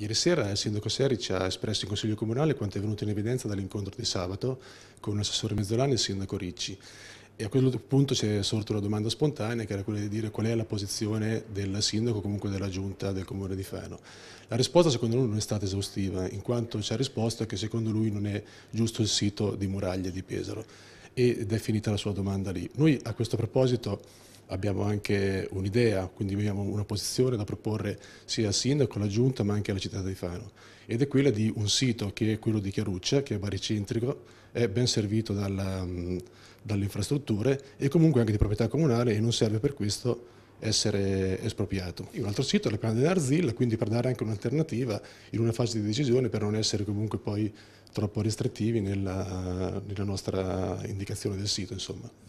Ieri sera il sindaco Seri ci ha espresso in Consiglio Comunale quanto è venuto in evidenza dall'incontro di sabato con l'assessore Mezzolani e il sindaco Ricci. E a questo punto si è sorta una domanda spontanea che era quella di dire qual è la posizione del sindaco o comunque della giunta del comune di Fano. La risposta secondo lui non è stata esaustiva, in quanto ci ha risposto che secondo lui non è giusto il sito di Muraglia di Pesaro ed è finita la sua domanda lì. Noi a questo proposito abbiamo anche un'idea, quindi abbiamo una posizione da proporre sia al sindaco, alla giunta, ma anche alla città di Fano. Ed è quella di un sito che è quello di Chiaruccia, che è baricentrico, è ben servito dalla, mm, dalle infrastrutture e comunque anche di proprietà comunale e non serve per questo essere espropriato. un altro sito è la piana dell'Arzilla, quindi per dare anche un'alternativa in una fase di decisione per non essere comunque poi troppo restrittivi nella, nella nostra indicazione del sito. Insomma.